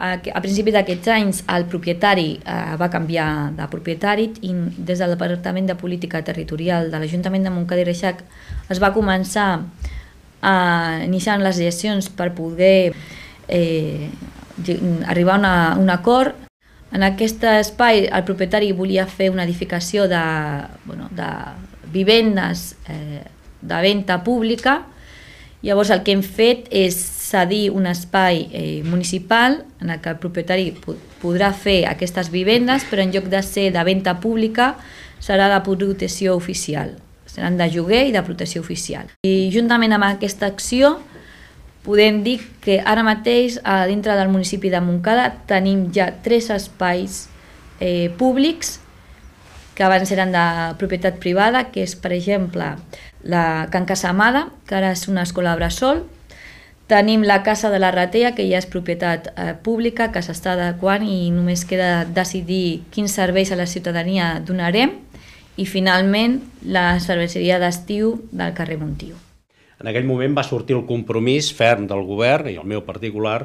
A principis d'aquests anys el propietari eh, va canviar de propietari i des del Departament de Política Territorial de l'Ajuntament de Montcada i Reixac es va començar a iniciar les gestions per poder eh, arribar a, una, un acord. En aquest espai el propietari volia fer una edificació de, bueno, de vivendes eh, de venda pública Llavors el que hem fet és cedir un espai eh, municipal en el que el propietari podrà fer aquestes vivendes, però en lloc de ser de venda pública serà de protecció oficial. Seran de lloguer i de protecció oficial. I juntament amb aquesta acció podem dir que ara mateix a dintre del municipi de Montcada tenim ja tres espais eh, públics que abans eren de propietat privada, que és, per exemple, la Can Casamada, que ara és una escola bressol, Tenim la Casa de la Ratea, que ja és propietat eh, pública, que s'està adequant i només queda decidir quins serveis a la ciutadania donarem. I finalment, la cerveceria d'estiu del carrer Montiu en aquell moment va sortir el compromís ferm del govern i el meu particular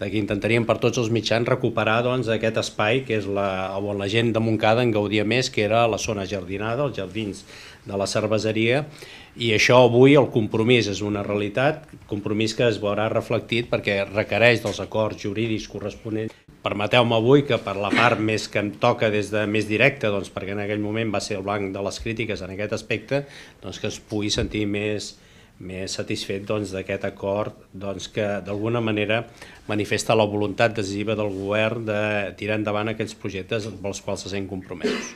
de que intentaríem per tots els mitjans recuperar doncs, aquest espai que és la, on la gent de Montcada en gaudia més, que era la zona jardinada, els jardins de la cerveseria, i això avui el compromís és una realitat, compromís que es veurà reflectit perquè requereix dels acords jurídics corresponents. Permeteu-me avui que per la part més que em toca des de més directa, doncs, perquè en aquell moment va ser el blanc de les crítiques en aquest aspecte, doncs, que es pugui sentir més, més satisfet doncs, d'aquest doncs, acord doncs, que d'alguna manera manifesta la voluntat decisiva del govern de tirar endavant aquells projectes amb els quals se sent compromès.